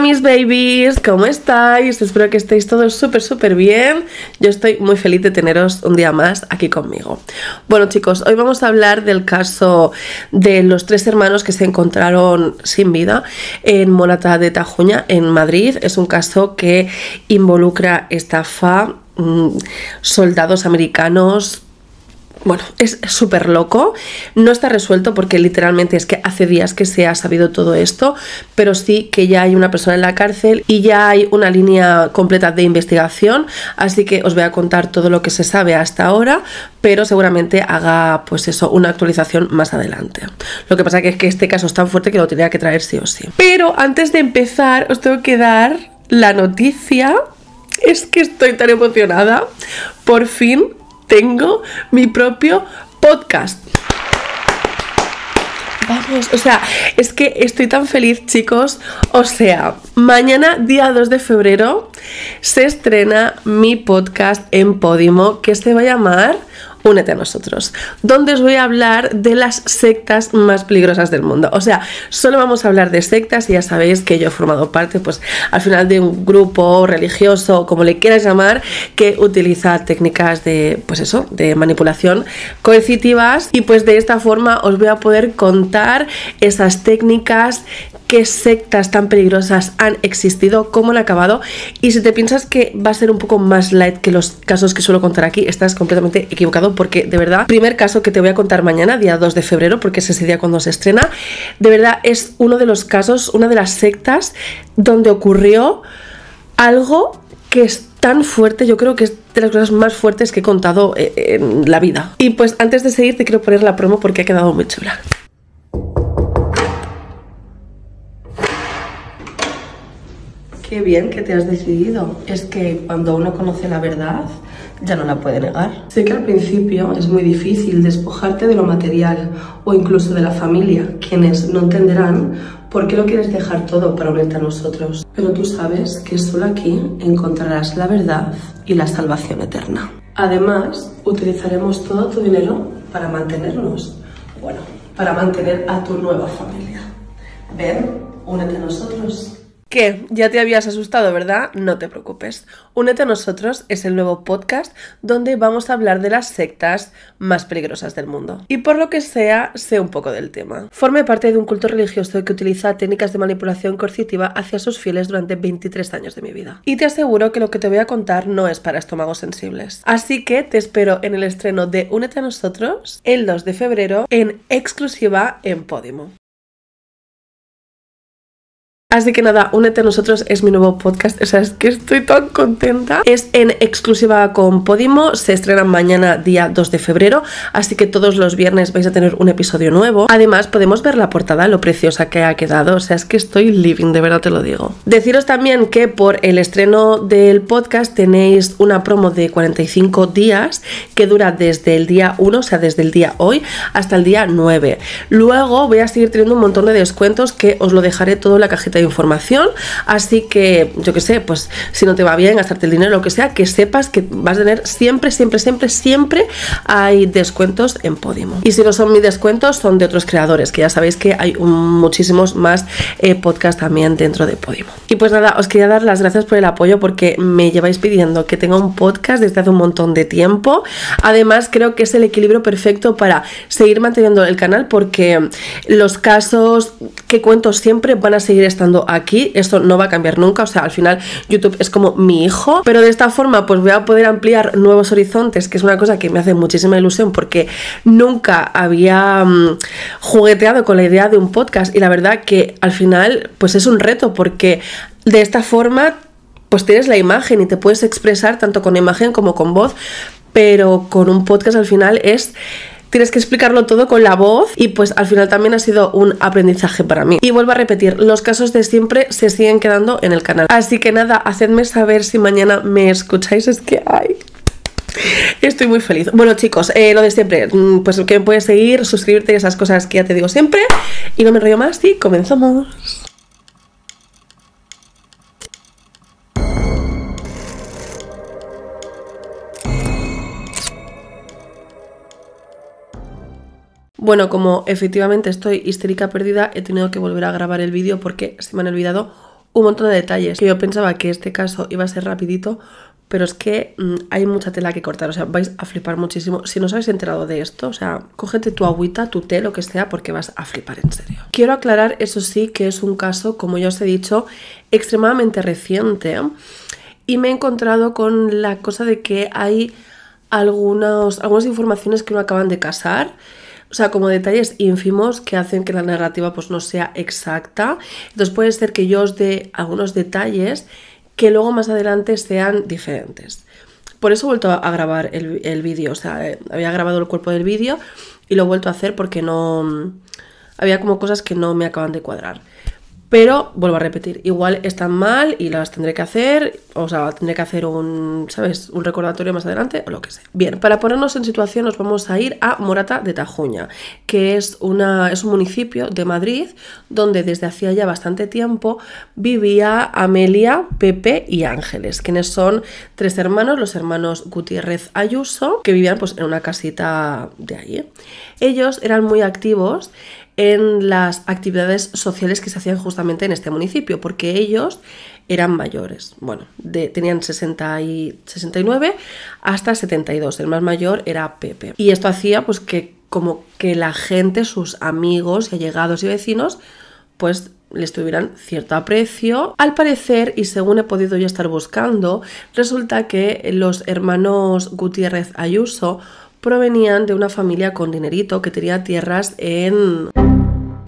mis babies, ¿cómo estáis? Espero que estéis todos súper súper bien. Yo estoy muy feliz de teneros un día más aquí conmigo. Bueno chicos, hoy vamos a hablar del caso de los tres hermanos que se encontraron sin vida en Monata de Tajuña, en Madrid. Es un caso que involucra estafa, mm, soldados americanos, bueno, es súper loco. No está resuelto porque literalmente es que hace días que se ha sabido todo esto, pero sí que ya hay una persona en la cárcel y ya hay una línea completa de investigación, así que os voy a contar todo lo que se sabe hasta ahora, pero seguramente haga pues eso, una actualización más adelante. Lo que pasa es que este caso es tan fuerte que lo tenía que traer sí o sí. Pero antes de empezar os tengo que dar la noticia. Es que estoy tan emocionada. Por fin tengo mi propio podcast. Vamos, o sea, es que estoy tan feliz, chicos. O sea, mañana, día 2 de febrero, se estrena mi podcast en Podimo que se va a llamar únete a nosotros, donde os voy a hablar de las sectas más peligrosas del mundo. O sea, solo vamos a hablar de sectas y ya sabéis que yo he formado parte, pues al final de un grupo religioso, como le quieras llamar, que utiliza técnicas de, pues eso, de manipulación coercitivas y pues de esta forma os voy a poder contar esas técnicas qué sectas tan peligrosas han existido, cómo han acabado y si te piensas que va a ser un poco más light que los casos que suelo contar aquí, estás completamente equivocado porque de verdad, primer caso que te voy a contar mañana, día 2 de febrero, porque es ese día cuando se estrena, de verdad es uno de los casos, una de las sectas donde ocurrió algo que es tan fuerte, yo creo que es de las cosas más fuertes que he contado eh, en la vida. Y pues antes de seguir te quiero poner la promo porque ha quedado muy chula. Qué bien que te has decidido. Es que cuando uno conoce la verdad, ya no la puede negar. Sé que al principio es muy difícil despojarte de lo material o incluso de la familia, quienes no entenderán por qué lo quieres dejar todo para unirte a nosotros. Pero tú sabes que solo aquí encontrarás la verdad y la salvación eterna. Además, utilizaremos todo tu dinero para mantenernos. Bueno, para mantener a tu nueva familia. Ven, únete a nosotros. ¿Qué? ¿Ya te habías asustado, verdad? No te preocupes. Únete a nosotros, es el nuevo podcast donde vamos a hablar de las sectas más peligrosas del mundo. Y por lo que sea, sé un poco del tema. Formé parte de un culto religioso que utiliza técnicas de manipulación coercitiva hacia sus fieles durante 23 años de mi vida. Y te aseguro que lo que te voy a contar no es para estómagos sensibles. Así que te espero en el estreno de Únete a nosotros el 2 de febrero en exclusiva en Podimo. Así que nada, únete a nosotros, es mi nuevo podcast, o sea, es que estoy tan contenta. Es en exclusiva con Podimo, se estrena mañana día 2 de febrero, así que todos los viernes vais a tener un episodio nuevo. Además, podemos ver la portada, lo preciosa que ha quedado, o sea, es que estoy living, de verdad te lo digo. Deciros también que por el estreno del podcast tenéis una promo de 45 días que dura desde el día 1, o sea, desde el día hoy hasta el día 9. Luego voy a seguir teniendo un montón de descuentos que os lo dejaré todo en la cajita información. Así que, yo que sé, pues si no te va bien gastarte el dinero, lo que sea, que sepas que vas a tener siempre, siempre, siempre, siempre hay descuentos en Podimo. Y si no son mis descuentos, son de otros creadores, que ya sabéis que hay muchísimos más podcast eh, podcasts también dentro de Podimo. Y pues nada, os quería dar las gracias por el apoyo porque me lleváis pidiendo que tenga un podcast desde hace un montón de tiempo. Además, creo que es el equilibrio perfecto para seguir manteniendo el canal porque los casos que cuento siempre van a seguir estando aquí, esto no va a cambiar nunca, o sea, al final YouTube es como mi hijo, pero de esta forma pues voy a poder ampliar nuevos horizontes, que es una cosa que me hace muchísima ilusión porque nunca había mm, jugueteado con la idea de un podcast y la verdad que al final pues es un reto porque de esta forma pues tienes la imagen y te puedes expresar tanto con imagen como con voz, pero con un podcast al final es tienes que explicarlo todo con la voz y pues al final también ha sido un aprendizaje para mí. Y vuelvo a repetir, los casos de siempre se siguen quedando en el canal. Así que nada, hacedme saber si mañana me escucháis, es que hay... Estoy muy feliz. Bueno, chicos, eh, lo de siempre, mm, pues que me puedes seguir, suscribirte y esas cosas que ya te digo siempre. Y no me río más y comenzamos. Bueno, como efectivamente estoy histérica perdida, he tenido que volver a grabar el vídeo porque se me han olvidado un montón de detalles. yo pensaba que este caso iba a ser rapidito, pero es que mm, hay mucha tela que cortar, o sea, vais a flipar muchísimo. Si no os habéis enterado de esto, o sea, cógete tu agüita, tu té, lo que sea, porque vas a flipar en serio. Quiero aclarar, eso sí, que es un caso, como ya os he dicho, extremadamente reciente y me he encontrado con la cosa de que hay algunas, algunas informaciones que no acaban de casar o sea, como detalles ínfimos que hacen que la narrativa pues no sea exacta. Entonces puede ser que yo os dé algunos detalles que luego más adelante sean diferentes. Por eso he vuelto a grabar el, vídeo, o sea, eh, había grabado el cuerpo del vídeo y lo he vuelto a hacer porque no... Mm, había como cosas que no me acaban de cuadrar. Pero vuelvo a repetir, igual están mal y las tendré que hacer, o sea, tendré que hacer un, ¿sabes? Un recordatorio más adelante o lo que sea. Bien, para ponernos en situación nos vamos a ir a Morata de Tajuña, que es, una, es un municipio de Madrid donde desde hacía ya bastante tiempo vivía Amelia, Pepe y Ángeles, quienes son tres hermanos, los hermanos Gutiérrez Ayuso, que vivían pues en una casita de allí. Ellos eran muy activos en las actividades sociales que se hacían justamente en este municipio, porque ellos eran mayores. Bueno, tenían y 69 hasta 72. El más mayor era Pepe. Y esto hacía pues que como que la gente, sus amigos y allegados y vecinos, pues les tuvieran cierto aprecio. Al parecer, y según he podido ya estar buscando, resulta que los hermanos Gutiérrez Ayuso provenían de una familia con dinerito que tenía tierras en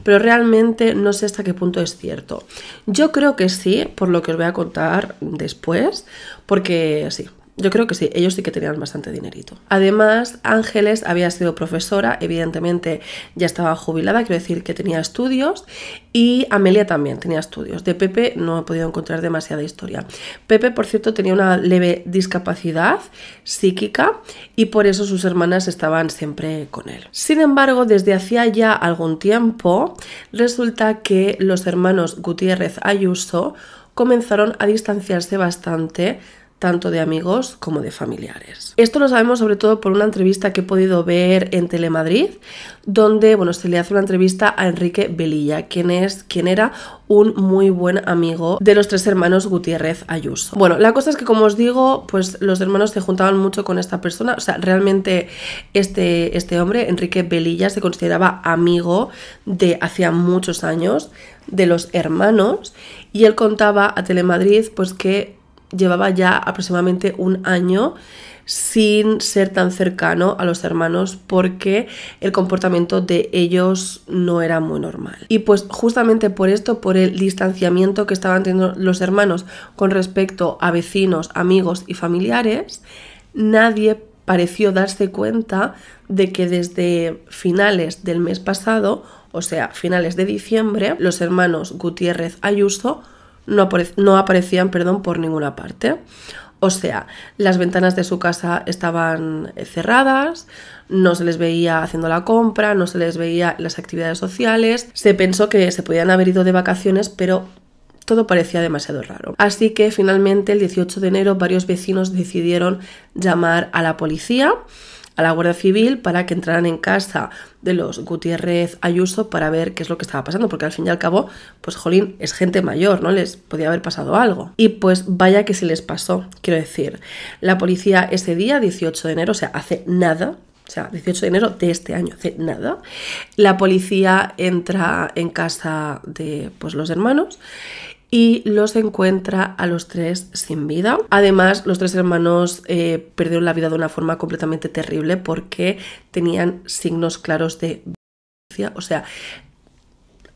pero realmente no sé hasta qué punto es cierto. Yo creo que sí, por lo que os voy a contar después, porque sí, yo creo que sí, ellos sí que tenían bastante dinerito. Además, Ángeles había sido profesora, evidentemente ya estaba jubilada, quiero decir que tenía estudios, y Amelia también tenía estudios. De Pepe no he podido encontrar demasiada historia. Pepe, por cierto, tenía una leve discapacidad psíquica y por eso sus hermanas estaban siempre con él. Sin embargo, desde hacía ya algún tiempo, resulta que los hermanos Gutiérrez Ayuso comenzaron a distanciarse bastante tanto de amigos como de familiares. Esto lo sabemos sobre todo por una entrevista que he podido ver en Telemadrid, donde bueno, se le hace una entrevista a Enrique Velilla, quien, es, quien era un muy buen amigo de los tres hermanos Gutiérrez Ayuso. Bueno, la cosa es que como os digo, pues los hermanos se juntaban mucho con esta persona, o sea, realmente este, este hombre, Enrique Velilla, se consideraba amigo de hacía muchos años de los hermanos y él contaba a Telemadrid pues que llevaba ya aproximadamente un año sin ser tan cercano a los hermanos porque el comportamiento de ellos no era muy normal. Y pues justamente por esto, por el distanciamiento que estaban teniendo los hermanos con respecto a vecinos, amigos y familiares, nadie pareció darse cuenta de que desde finales del mes pasado, o sea, finales de diciembre, los hermanos Gutiérrez Ayuso no, aparecían perdón, por ninguna parte. O sea, las ventanas de su casa estaban eh, cerradas, no se les veía haciendo la compra, no se les veía las actividades sociales. Se pensó que se podían haber ido de vacaciones, pero todo parecía demasiado raro. Así que finalmente el 18 de enero varios vecinos decidieron llamar a la policía a la Guardia Civil para que entraran en casa de los Gutiérrez Ayuso para ver qué es lo que estaba pasando, porque al fin y al cabo, pues jolín, es gente mayor, ¿no? Les podía haber pasado algo. Y pues vaya que se les pasó, quiero decir. La policía ese día, 18 de enero, o sea, hace nada, o sea, 18 de enero de este año, hace nada, la policía entra en casa de pues, los hermanos y los encuentra a los tres sin vida. Además, los tres hermanos eh, perdieron la vida de una forma completamente terrible porque tenían signos claros de violencia, o sea,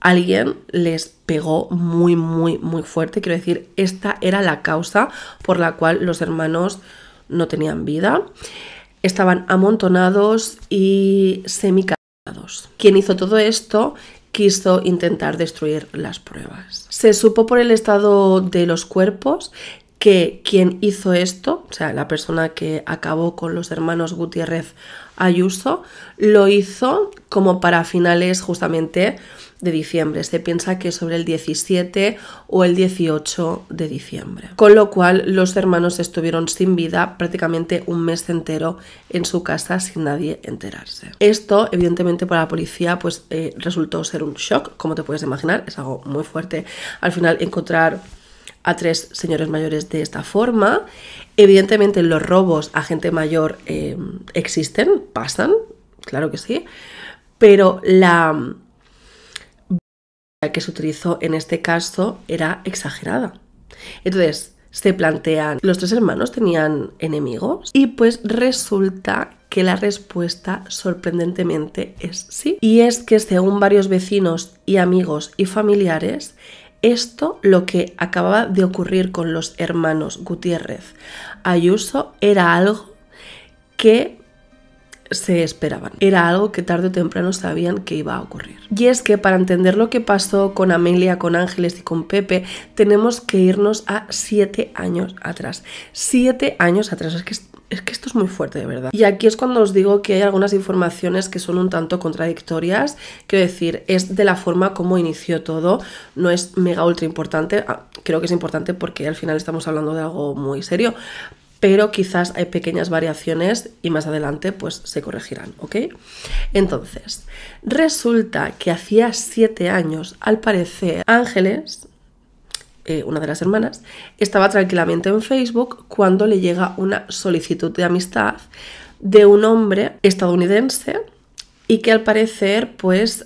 alguien les pegó muy, muy, muy fuerte. Quiero decir, esta era la causa por la cual los hermanos no tenían vida. Estaban amontonados y semicalados. Quien hizo todo esto quiso intentar destruir las pruebas. Se supo por el estado de los cuerpos que quien hizo esto, o sea, la persona que acabó con los hermanos Gutiérrez Ayuso, lo hizo como para finales justamente de diciembre. Se piensa que sobre el 17 o el 18 de diciembre. Con lo cual los hermanos estuvieron sin vida prácticamente un mes entero en su casa sin nadie enterarse. Esto evidentemente para la policía pues eh, resultó ser un shock, como te puedes imaginar, es algo muy fuerte. Al final encontrar a tres señores mayores de esta forma. Evidentemente los robos a gente mayor eh, existen, pasan, claro que sí, pero la que se utilizó en este caso era exagerada. Entonces, se plantean, ¿los tres hermanos tenían enemigos? Y pues resulta que la respuesta sorprendentemente es sí. Y es que según varios vecinos y amigos y familiares, esto lo que acababa de ocurrir con los hermanos Gutiérrez Ayuso era algo que se esperaban. Era algo que tarde o temprano sabían que iba a ocurrir. Y es que para entender lo que pasó con Amelia, con Ángeles y con Pepe, tenemos que irnos a siete años atrás. Siete años atrás, es que es que esto es muy fuerte, de verdad. Y aquí es cuando os digo que hay algunas informaciones que son un tanto contradictorias. Quiero decir, es de la forma como inició todo, no es mega ultra importante. Ah, creo que es importante porque al final estamos hablando de algo muy serio pero quizás hay pequeñas variaciones y más adelante pues se corregirán, ¿ok? Entonces, resulta que hacía siete años, al parecer, Ángeles, eh, una de las hermanas, estaba tranquilamente en Facebook cuando le llega una solicitud de amistad de un hombre estadounidense y que al parecer pues,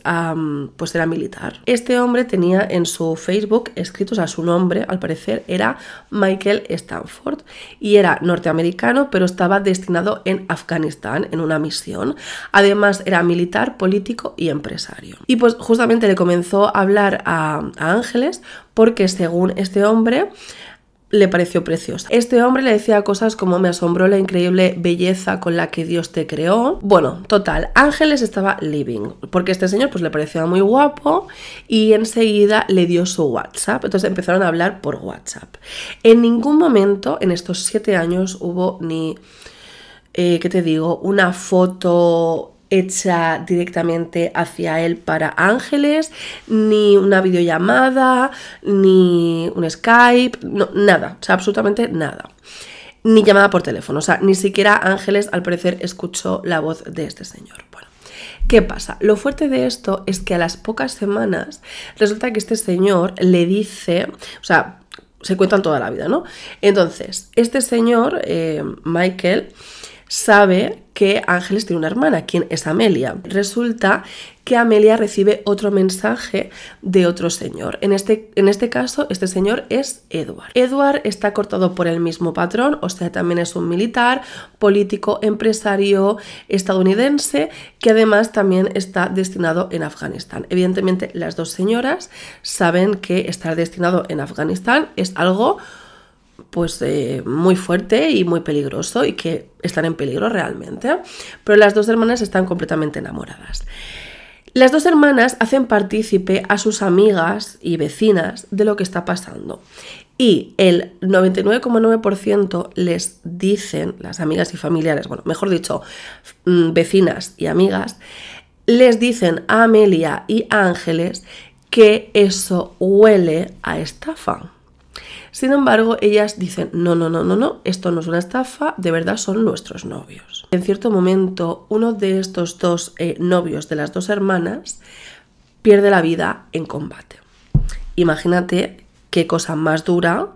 pues era militar. Este hombre tenía en su Facebook escritos a su nombre, al parecer era Michael Stanford y era norteamericano pero estaba destinado en Afganistán en una misión. Además era militar, político y empresario. Y pues justamente le comenzó a hablar a, a Ángeles porque según este hombre le pareció preciosa. Este hombre le decía cosas como me asombró la increíble belleza con la que Dios te creó. Bueno, total, Ángeles estaba living, porque este señor pues le parecía muy guapo y enseguida le dio su WhatsApp, entonces empezaron a hablar por WhatsApp. En ningún momento en estos siete años hubo ni, eh, ¿qué te digo?, una foto hecha directamente hacia él para ángeles, ni una videollamada, ni un Skype, nada, o sea, absolutamente nada. Ni llamada por teléfono, o sea, ni siquiera Ángeles al parecer escuchó la voz de este señor. Bueno, ¿Qué pasa? Lo fuerte de esto es que a las pocas semanas resulta que este señor le dice, o sea, se cuentan toda la vida, ¿no? Entonces, este señor, eh, Michael, sabe que Ángeles tiene una hermana, quien es Amelia. Resulta que Amelia recibe otro mensaje de otro señor. En este, en este caso, este señor es Edward. Edward está cortado por el mismo patrón, o sea, también es un militar, político, empresario estadounidense, que además también está destinado en Afganistán. Evidentemente, las dos señoras saben que estar destinado en Afganistán es algo pues eh, muy fuerte y muy peligroso y que están en peligro realmente. Pero las dos hermanas están completamente enamoradas. Las dos hermanas hacen partícipe a sus amigas y vecinas de lo que está pasando. Y el 99,9% les dicen, las amigas y familiares, bueno, mejor dicho, mm, vecinas y amigas, les dicen a Amelia y Ángeles que eso huele a estafa. Sin embargo, ellas dicen, no, no, no, no, no, esto no es una estafa, de verdad son nuestros novios. En cierto momento, uno de estos dos eh, novios de las dos hermanas pierde la vida en combate. Imagínate qué cosa más dura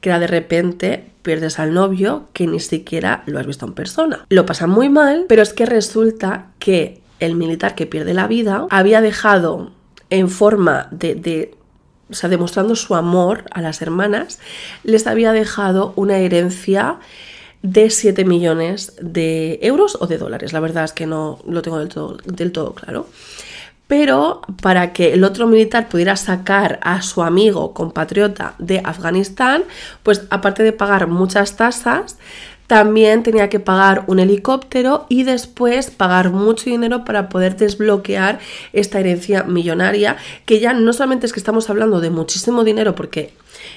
que de repente pierdes al novio que ni siquiera lo has visto en persona. Lo pasa muy mal, pero es que resulta que el militar que pierde la vida había dejado en forma de o demostrando su amor a las hermanas, les había dejado una herencia de 7 millones de euros o de dólares. La verdad es que no lo tengo del todo, del todo claro. Pero para que el otro militar pudiera sacar a su amigo compatriota de Afganistán, pues aparte de pagar muchas tasas, también tenía que pagar un helicóptero y después pagar mucho dinero para poder desbloquear esta herencia millonaria, que ya no solamente es que estamos hablando de muchísimo dinero, porque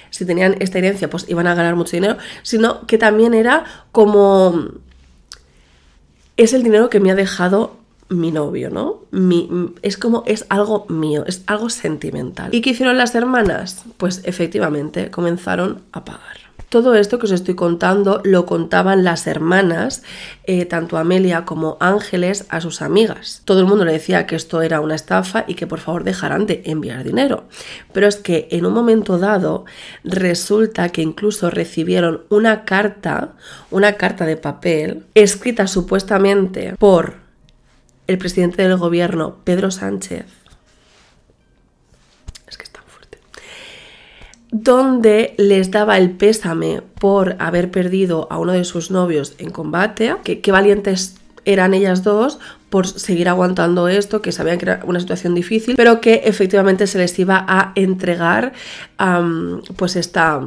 si tenían esta herencia pues iban a ganar mucho dinero, sino que también era como... Es el dinero que me ha dejado mi novio, ¿no? es como, es algo mío, es algo sentimental. ¿Y qué hicieron las hermanas? Pues efectivamente comenzaron a pagar. Todo esto que os estoy contando lo contaban las hermanas, eh, tanto Amelia como Ángeles, a sus amigas. Todo el mundo le decía que esto era una estafa y que por favor dejaran de enviar dinero. Pero es que en un momento dado resulta que incluso recibieron una carta, una carta de papel, escrita supuestamente por el presidente del gobierno, Pedro Sánchez, donde les daba el pésame por haber perdido a uno de sus novios en combate, que qué valientes eran ellas dos por seguir aguantando esto, que sabían que era una situación difícil, pero que efectivamente se les iba a entregar pues esta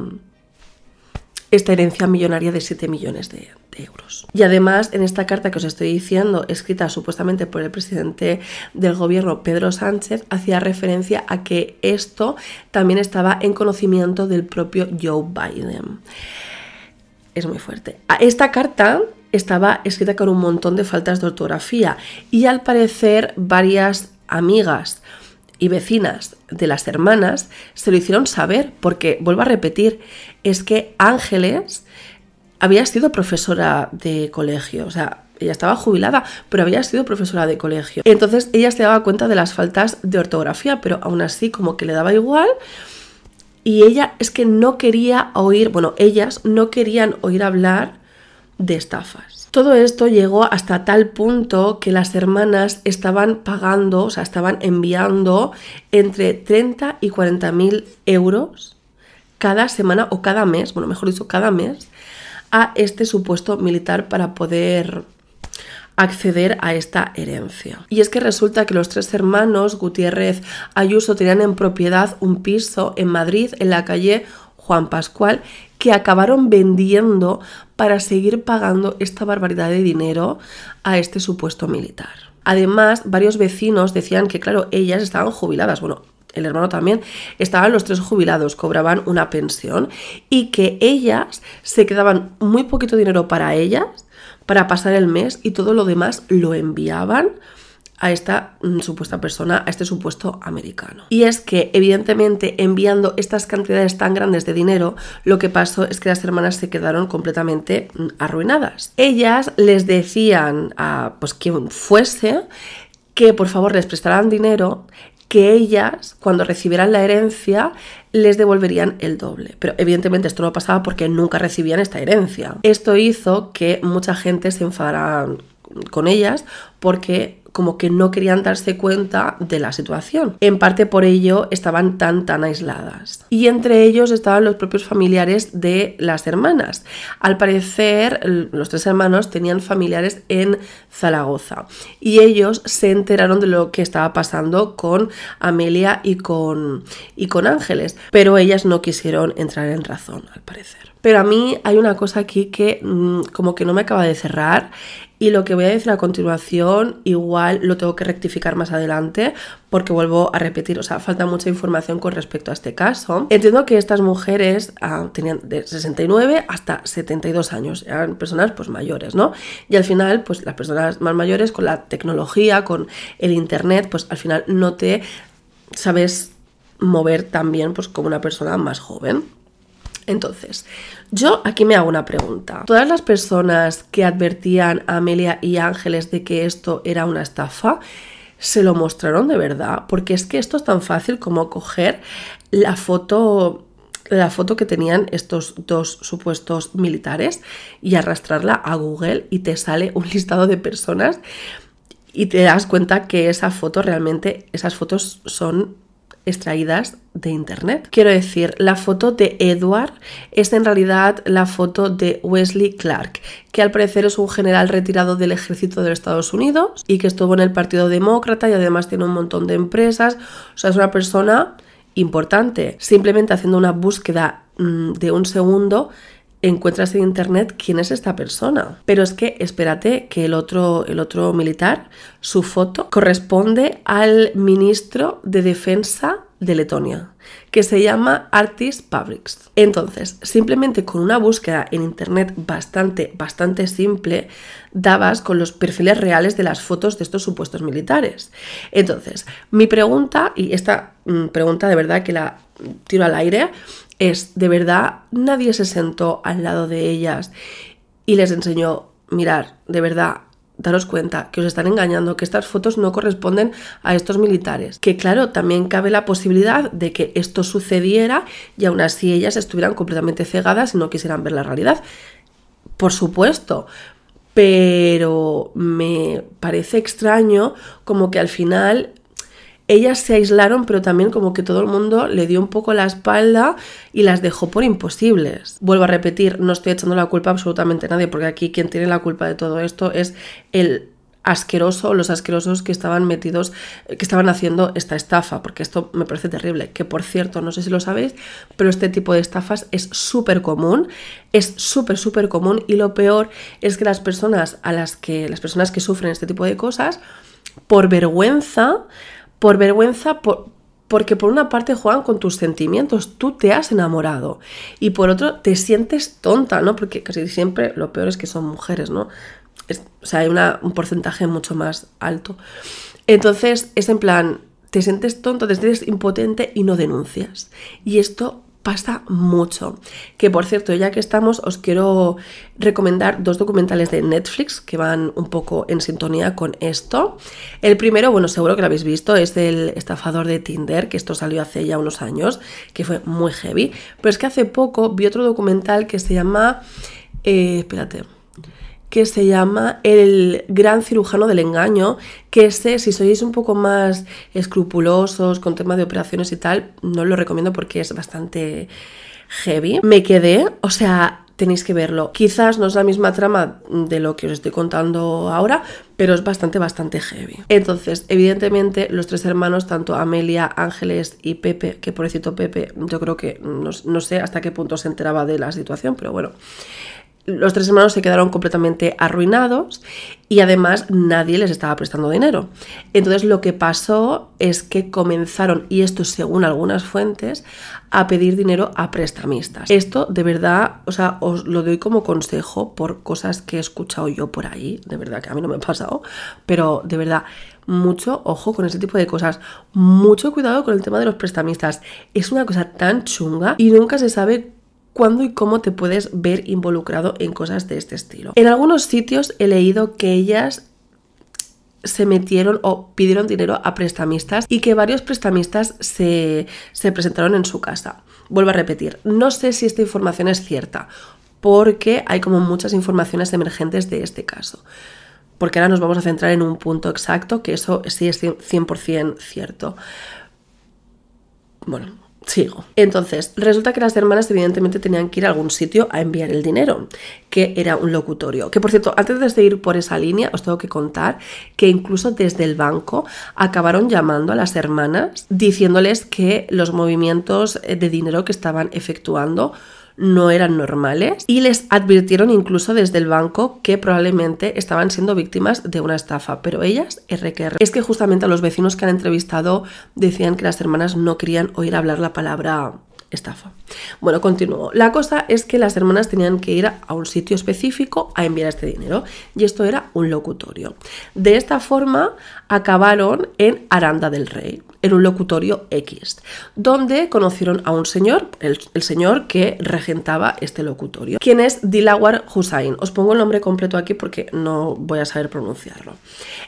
esta herencia millonaria de 7 millones de, euros. Y además, en esta carta que os estoy diciendo, escrita supuestamente por el presidente del gobierno Pedro Sánchez, hacía referencia a que esto también estaba en conocimiento del propio Joe Biden. Es muy fuerte. Ah, esta carta estaba escrita con un montón de faltas de ortografía y al parecer varias amigas y vecinas de las hermanas se lo hicieron saber, porque, vuelvo a repetir, es que Ángeles había sido profesora de colegio, o sea, ella estaba jubilada, pero había sido profesora de colegio. Entonces ella se daba cuenta de las faltas de ortografía, pero aún así como que le daba igual. Y ella es que no quería oír, bueno, ellas no querían oír hablar de estafas. Todo esto llegó hasta tal punto que las hermanas estaban pagando, o sea, estaban enviando entre 30 y 40 mil euros cada semana o cada mes, bueno, mejor dicho, cada mes, a este supuesto militar para poder acceder a esta herencia. Y es que resulta que los tres hermanos Gutiérrez Ayuso tenían en propiedad un piso en Madrid en la calle Juan Pascual, que acabaron vendiendo para seguir pagando esta barbaridad de dinero a este supuesto militar. Además, varios vecinos decían que, claro, ellas estaban jubiladas, bueno, el hermano también, estaban los tres jubilados, cobraban una pensión y que ellas se quedaban muy poquito dinero para ellas, para pasar el mes y todo lo demás lo enviaban a esta mm, supuesta persona, a este supuesto americano. Y es que, evidentemente, enviando estas cantidades tan grandes de dinero, lo que pasó es que las hermanas se quedaron completamente mm, arruinadas. Ellas les decían a pues quien fuese que por favor les prestaran dinero que ellas, cuando recibieran la herencia, les devolverían el doble. Pero evidentemente esto no pasaba porque nunca recibían esta herencia. Esto hizo que mucha gente se enfadara con ellas porque como que no querían darse cuenta de la situación. En parte por ello estaban tan tan aisladas. Y entre ellos estaban los propios familiares de las hermanas. Al parecer los tres hermanos tenían familiares en Zaragoza y ellos se enteraron de lo que estaba pasando con Amelia y con, y con Ángeles, pero ellas no quisieron entrar en razón al parecer. Pero a mí hay una cosa aquí que mm, como que no me acaba de cerrar y lo que voy a decir a continuación igual lo tengo que rectificar más adelante porque vuelvo a repetir, o sea, falta mucha información con respecto a este caso. Entiendo que estas mujeres ah, tenían de 69 hasta 72 años, eran personas pues mayores, ¿no? Y al final, pues las personas más mayores con la tecnología, con el internet, pues al final no te sabes mover tan bien pues como una persona más joven. Entonces, yo aquí me hago una pregunta. Todas las personas que advertían a Amelia y Ángeles de que esto era una estafa, se lo mostraron de verdad, porque es que esto es tan fácil como coger la foto la foto que tenían estos dos supuestos militares y arrastrarla a Google y te sale un listado de personas y te das cuenta que esa foto realmente, esas fotos son extraídas de internet. Quiero decir, la foto de Edward es en realidad la foto de Wesley Clark, que al parecer es un general retirado del ejército de los Estados Unidos y que estuvo en el Partido Demócrata y además tiene un montón de empresas. O sea, es una persona importante. Simplemente haciendo una búsqueda mm, de un segundo encuentras en internet quién es esta persona. Pero es que espérate que el otro, el otro militar, su foto corresponde al ministro de Defensa de Letonia, que se llama Artis Pabriks. Entonces, simplemente con una búsqueda en internet bastante, bastante simple, dabas con los perfiles reales de las fotos de estos supuestos militares. Entonces, mi pregunta, y esta mm, pregunta de verdad que la tiro al aire, es, de verdad, nadie se sentó al lado de ellas y les enseñó, mirar, de verdad, daros cuenta que os están engañando, que estas fotos no corresponden a estos militares. Que claro, también cabe la posibilidad de que esto sucediera y aún así ellas estuvieran completamente cegadas y no quisieran ver la realidad. Por supuesto. Pero me parece extraño como que al final ellas se aislaron, pero también como que todo el mundo le dio un poco la espalda y las dejó por imposibles. Vuelvo a repetir, no estoy echando la culpa a absolutamente nadie, porque aquí quien tiene la culpa de todo esto es el asqueroso los asquerosos que estaban metidos, que estaban haciendo esta estafa, porque esto me parece terrible, que por cierto, no sé si lo sabéis, pero este tipo de estafas es súper común, es súper, súper común y lo peor es que las personas a las que, las personas que sufren este tipo de cosas, por vergüenza, por vergüenza, porque por una parte juegan con tus sentimientos, tú te has enamorado y por otro te sientes tonta, ¿no? Porque casi siempre lo peor es que son mujeres, ¿no? o sea, hay un porcentaje mucho más alto. Entonces es en plan, te sientes tonto, te sientes impotente y no denuncias. Y esto pasa mucho. Que por cierto, ya que estamos, os quiero recomendar dos documentales de Netflix que van un poco en sintonía con esto. El primero, bueno, seguro que lo habéis visto, es del estafador de Tinder, que esto salió hace ya unos años, que fue muy heavy. Pero es que hace poco vi otro documental que se llama... Eh, espérate, que se llama El gran cirujano del engaño, que ese, si sois un poco más escrupulosos con tema de operaciones y tal, no lo recomiendo porque es bastante heavy. Me quedé, o sea, tenéis que verlo. Quizás no es la misma trama de lo que os estoy contando ahora, pero es bastante, bastante heavy. Entonces, evidentemente, los tres hermanos, tanto Amelia, Ángeles y Pepe, que por pobrecito Pepe, yo creo que no sé hasta qué punto se enteraba de la situación, pero bueno, los tres hermanos se quedaron completamente arruinados y además nadie les estaba prestando dinero. Entonces lo que pasó es que comenzaron, y esto según algunas fuentes, a pedir dinero a prestamistas. Esto de verdad, o sea, os lo doy como consejo por cosas que he escuchado yo por ahí, de verdad que a mí no me ha pasado, pero de verdad, mucho ojo con ese tipo de cosas, mucho cuidado con el tema de los prestamistas. Es una cosa tan chunga y nunca se sabe cuándo y cómo te puedes ver involucrado en cosas de este estilo. En algunos sitios he leído que ellas se metieron o pidieron dinero a prestamistas y que varios prestamistas se, presentaron en su casa. Vuelvo a repetir, no sé si esta información es cierta, porque hay como muchas informaciones emergentes de este caso porque ahora nos vamos a centrar en un punto exacto, que eso sí es 100% cierto. Bueno, sigo. Entonces, resulta que las hermanas evidentemente tenían que ir a algún sitio a enviar el dinero, que era un locutorio. Que por cierto, antes de ir por esa línea, os tengo que contar que incluso desde el banco acabaron llamando a las hermanas diciéndoles que los movimientos eh, de dinero que estaban efectuando no eran normales y les advirtieron incluso desde el banco que probablemente estaban siendo víctimas de una estafa, pero ellas RKR. Es que justamente a los vecinos que han entrevistado decían que las hermanas no querían oír hablar la palabra estafa. Bueno, continúo. La cosa es que las hermanas tenían que ir a un sitio específico a enviar este dinero y esto era un locutorio. De esta forma acabaron en Aranda del Rey, en un locutorio X, donde conocieron a un señor, el, señor que regentaba este locutorio, quien es Dilawar Hussain. Os pongo el nombre completo aquí porque no voy a saber pronunciarlo.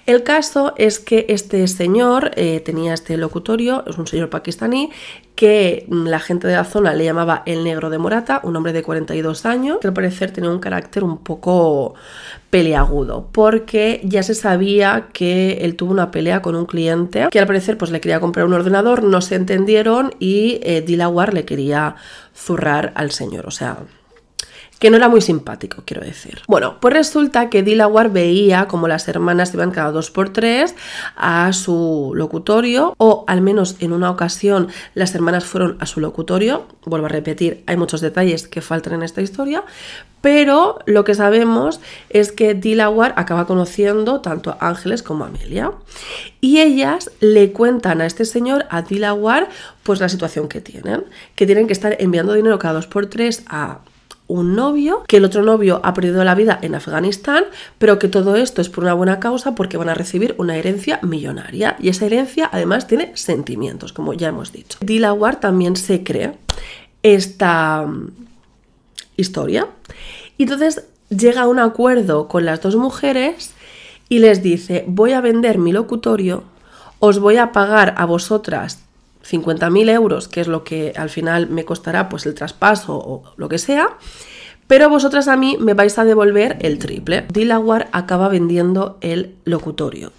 El caso es que este señor eh, tenía este locutorio, es un señor pakistaní, que mm, la gente de la zona le llamaba el negro de Morata, un hombre de 42 años, que al parecer tenía un carácter un poco peleagudo, porque ya se sabía que él tuvo una pelea con un cliente que al parecer pues le quería comprar un ordenador, no se entendieron y eh, Dilawar le quería zurrar al señor, o sea, que no era muy simpático, quiero decir. Bueno, pues resulta que Dilawar veía como las hermanas iban cada dos por tres a su locutorio, o al menos en una ocasión las hermanas fueron a su locutorio. Vuelvo a repetir, hay muchos detalles que faltan en esta historia, pero lo que sabemos es que Dilawar acaba conociendo tanto a Ángeles como a Amelia. Y ellas le cuentan a este señor, a Dilawar, pues la situación que tienen, que tienen que estar enviando dinero cada dos por tres a un novio, que el otro novio ha perdido la vida en Afganistán, pero que todo esto es por una buena causa porque van a recibir una herencia millonaria. Y esa herencia además tiene sentimientos, como ya hemos dicho. Dilawar también se cree esta mm, historia. Y entonces llega a un acuerdo con las dos mujeres y les dice, voy a vender mi locutorio, os voy a pagar a vosotras 50.000 euros, que es lo que al final me costará pues el traspaso o lo que sea, pero vosotras a mí me vais a devolver el triple. Dilawar acaba vendiendo el locutorio.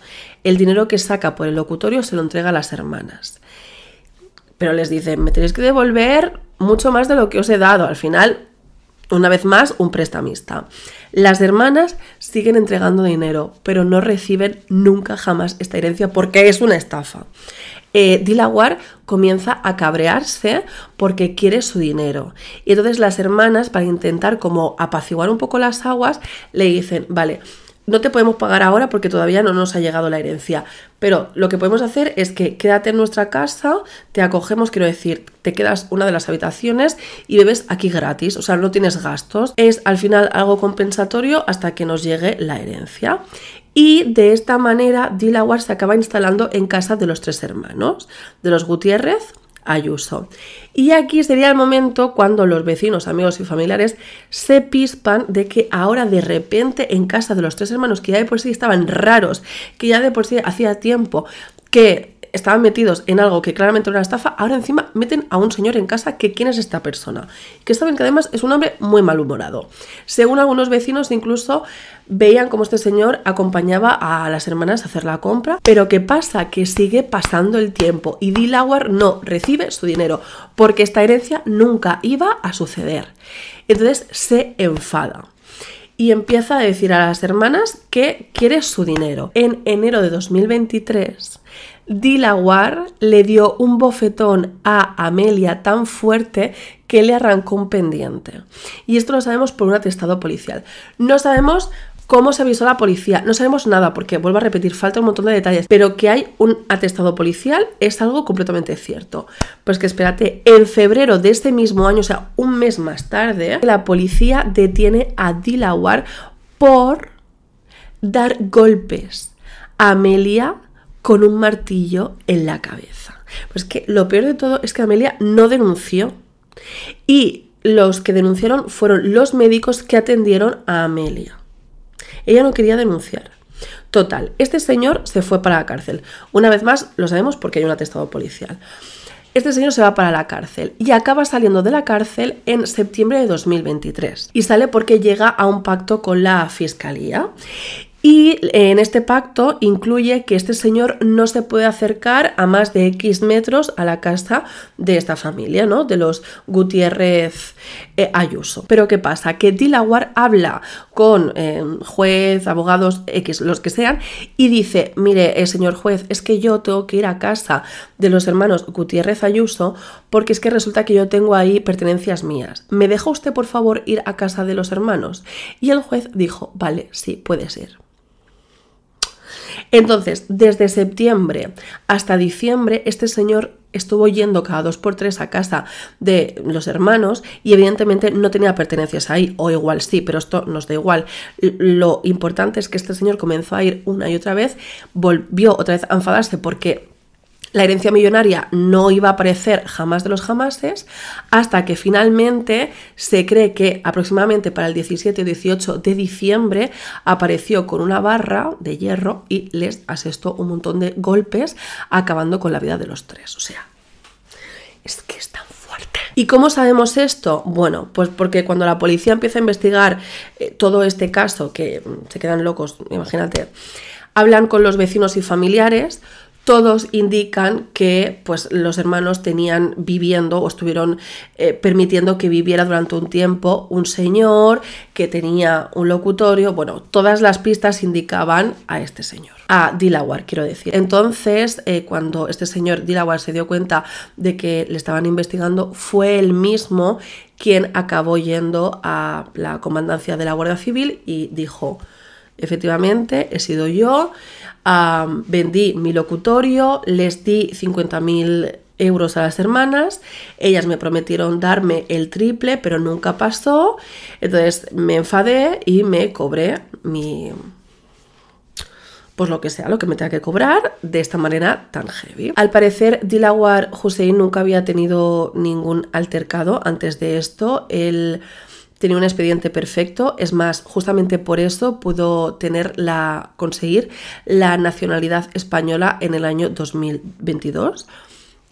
El dinero que saca por el locutorio se lo entrega a las hermanas. Pero les dice, me tenéis que devolver mucho más de lo que os he dado. Al final, una vez más, un prestamista. Las hermanas siguen entregando dinero, pero no reciben nunca jamás esta herencia porque es una estafa. Eh, Dilawar comienza a cabrearse porque quiere su dinero. Y entonces las hermanas, para intentar como apaciguar un poco las aguas, le dicen, vale, no te podemos pagar ahora porque todavía no nos ha llegado la herencia. Pero lo que podemos hacer es que quédate en nuestra casa, te acogemos, quiero decir, te quedas una de las habitaciones y bebes aquí gratis, o sea, no tienes gastos. Es al final algo compensatorio hasta que nos llegue la herencia y de esta manera Dilawar se acaba instalando en casa de los tres hermanos, de los Gutiérrez, Ayuso. Y aquí sería el momento cuando los vecinos, amigos y familiares se pispan de que ahora de repente en casa de los tres hermanos, que ya de por sí estaban raros, que ya de por sí hacía tiempo que estaban metidos en algo que claramente era una estafa, ahora encima meten a un señor en casa que quién es esta persona. Que saben que además es un hombre muy malhumorado. Según algunos vecinos incluso veían como este señor acompañaba a las hermanas a hacer la compra, pero ¿qué pasa? Que sigue pasando el tiempo y Dilawar no recibe su dinero porque esta herencia nunca iba a suceder. Entonces se enfada y empieza a decir a las hermanas que quiere su dinero. En enero de 2023 Dilawar le dio un bofetón a Amelia tan fuerte que le arrancó un pendiente. Y esto lo sabemos por un atestado policial. No sabemos cómo se avisó la policía. No sabemos nada, porque vuelvo a repetir, falta un montón de detalles, pero que hay un atestado policial es algo completamente cierto. Pues que espérate, en febrero de este mismo año, o sea, un mes más tarde, la policía detiene a Dilawar por dar golpes a Amelia con un martillo en la cabeza. Pues que lo peor de todo es que Amelia no denunció y los que denunciaron fueron los médicos que atendieron a Amelia. Ella no quería denunciar. Total, este señor se fue para la cárcel. Una vez más, lo sabemos porque hay un atestado policial. Este señor se va para la cárcel y acaba saliendo de la cárcel en septiembre de 2023. Y sale porque llega a un pacto con la fiscalía y eh, en este pacto incluye que este señor no se puede acercar a más de X metros a la casa de esta familia, ¿no? De los Gutiérrez eh, Ayuso. Pero ¿qué pasa? Que Dilawar habla con eh, juez, abogados, X, los que sean, y dice, mire, señor juez, es que yo tengo que ir a casa de los hermanos Gutiérrez Ayuso porque es que resulta que yo tengo ahí pertenencias mías. ¿Me deja usted, por favor, ir a casa de los hermanos? Y el juez dijo, vale, sí, puede ser. Entonces, desde septiembre hasta diciembre, este señor estuvo yendo cada dos por tres a casa de los hermanos y evidentemente no tenía pertenencias ahí, o igual sí, pero esto nos da igual. Lo importante es que este señor comenzó a ir una y otra vez, volvió otra vez a enfadarse porque la herencia millonaria no iba a aparecer jamás de los jamases, hasta que finalmente se cree que aproximadamente para el 17 o 18 de diciembre apareció con una barra de hierro y les asestó un montón de golpes, acabando con la vida de los tres. O sea, es que es tan fuerte. ¿Y cómo sabemos esto? Bueno, pues porque cuando la policía empieza a investigar eh, todo este caso, que mm, se quedan locos, imagínate, hablan con los vecinos y familiares, todos indican que pues, los hermanos tenían viviendo o estuvieron eh, permitiendo que viviera durante un tiempo un señor que tenía un locutorio. Bueno, todas las pistas indicaban a este señor, a Dilawar, quiero decir. Entonces, eh, cuando este señor Dilawar se dio cuenta de que le estaban investigando, fue él mismo quien acabó yendo a la comandancia de la Guardia Civil y dijo, Efectivamente, he sido yo, vendí mi locutorio, les di 50.000 euros a las hermanas, ellas me prometieron darme el triple, pero nunca pasó, entonces me enfadé y me cobré mi, pues lo que sea, lo que me tenga que cobrar de esta manera tan heavy. Al parecer, Dilawar Hussein nunca había tenido ningún altercado antes de esto. Él tenía un expediente perfecto, es más, justamente por eso pudo tener la, conseguir la nacionalidad española en el año 2022.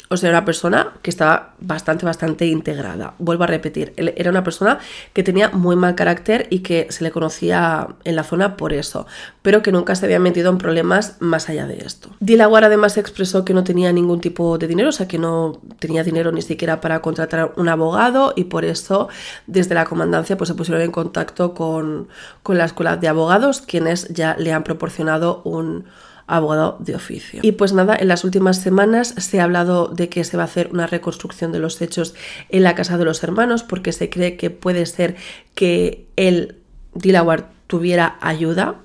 O sea, era una persona que estaba bastante, bastante integrada. Vuelvo a repetir, era una persona que tenía muy mal carácter y que se le conocía en la zona por eso, pero que nunca se había metido en problemas más allá de esto. Dilawar además expresó que no tenía ningún tipo de dinero, o sea, que no tenía dinero ni siquiera para contratar un abogado y por eso desde la comandancia pues, se pusieron en contacto con, con la escuela de abogados, quienes ya le han proporcionado un abogado de oficio. Y pues nada, en las últimas semanas se ha hablado de que se va a hacer una reconstrucción de los hechos en la casa de los hermanos porque se cree que puede ser que el Dilawar tuviera ayuda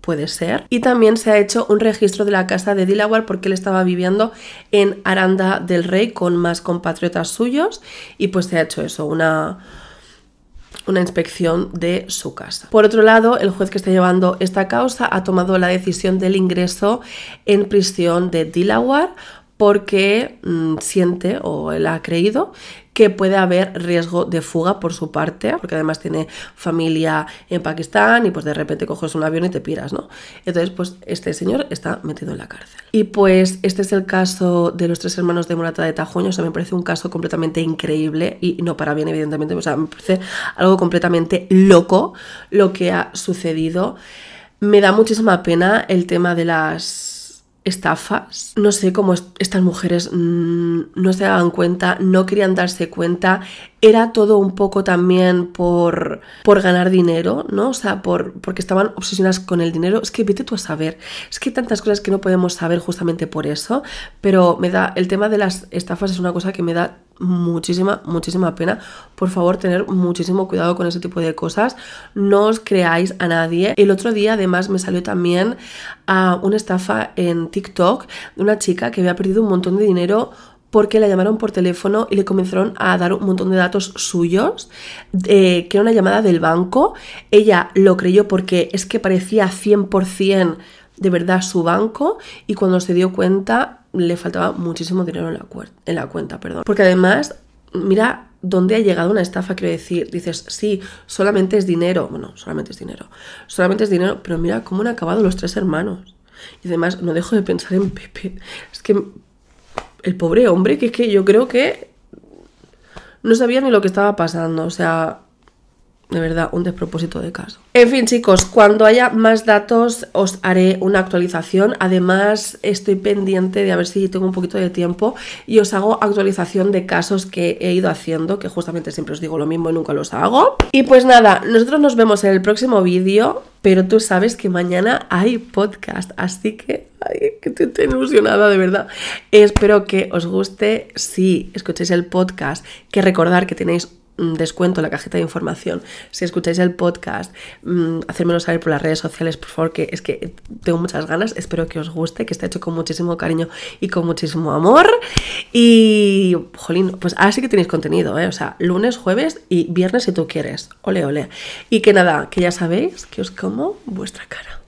puede ser. Y también se ha hecho un registro de la casa de Dilawar porque él estaba viviendo en Aranda del Rey con más compatriotas suyos y pues se ha hecho eso, una una inspección de su casa. Por otro lado, el juez que está llevando esta causa ha tomado la decisión del ingreso en prisión de Dilawar porque mm, siente o él ha creído que puede haber riesgo de fuga por su parte, porque además tiene familia en Pakistán y pues de repente coges un avión y te piras, ¿no? Entonces, pues este señor está metido en la cárcel. Y pues este es el caso de los tres hermanos de Murata de Tajoño, o sea, me parece un caso completamente increíble y no para bien, evidentemente, o sea, me parece algo completamente loco lo que ha sucedido. Me da muchísima pena el tema de las estafas. No sé cómo estas mujeres mm, no se daban cuenta, no querían darse cuenta, era todo un poco también por, por ganar dinero, ¿no? O sea, por, porque estaban obsesionadas con el dinero. Es que vete tú a saber. Es que hay tantas cosas que no podemos saber justamente por eso, pero me da, el tema de las estafas es una cosa que me da muchísima, muchísima pena. Por favor, tener muchísimo cuidado con ese tipo de cosas. No os creáis a nadie. El otro día, además, me salió también a ah, una estafa en TikTok de una chica que había perdido un montón de dinero porque la llamaron por teléfono y le comenzaron a dar un montón de datos suyos, eh, que era una llamada del banco. Ella lo creyó porque es que parecía 100% de verdad su banco y cuando se dio cuenta le faltaba muchísimo dinero en la, en la cuenta. Perdón. Porque además, mira dónde ha llegado una estafa, quiero decir, dices, sí, solamente es dinero, bueno, solamente es dinero, solamente es dinero, pero mira cómo han acabado los tres hermanos. Y además, no dejo de pensar en Pepe. Es que el pobre hombre, que es que yo creo que no sabía ni lo que estaba pasando. O sea, de verdad, un despropósito de caso. En fin, chicos, cuando haya más datos os haré una actualización. Además, estoy pendiente de a ver si tengo un poquito de tiempo y os hago actualización de casos que he ido haciendo, que justamente siempre os digo lo mismo y nunca los hago. Y pues nada, nosotros nos vemos en el próximo vídeo, pero tú sabes que mañana hay podcast, así que Ay, que estoy ilusionada, de verdad. Espero que os guste. Si escuchéis el podcast, que recordar que tenéis Mm, descuento la cajita de información. Si escucháis el podcast, mm, hacérmelo saber por las redes sociales, por favor, que es que tengo muchas ganas. Espero que os guste, que está hecho con muchísimo cariño y con muchísimo amor. Y, jolín, pues ahora sí que tenéis contenido, ¿eh? O sea, lunes, jueves y viernes si tú quieres. Ole, ole. Y que nada, que ya sabéis que os como vuestra cara.